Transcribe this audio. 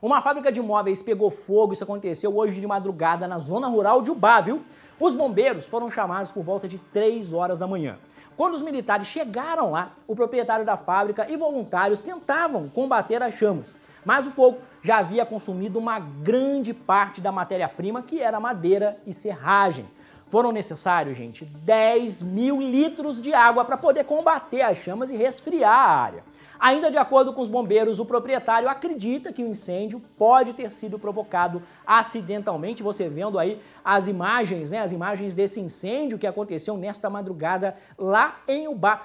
Uma fábrica de móveis pegou fogo, isso aconteceu hoje de madrugada na zona rural de Ubá, viu? Os bombeiros foram chamados por volta de 3 horas da manhã. Quando os militares chegaram lá, o proprietário da fábrica e voluntários tentavam combater as chamas, mas o fogo já havia consumido uma grande parte da matéria-prima, que era madeira e serragem. Foram necessários, gente, 10 mil litros de água para poder combater as chamas e resfriar a área. Ainda de acordo com os bombeiros, o proprietário acredita que o incêndio pode ter sido provocado acidentalmente. Você vendo aí as imagens, né? As imagens desse incêndio que aconteceu nesta madrugada lá em Ubá.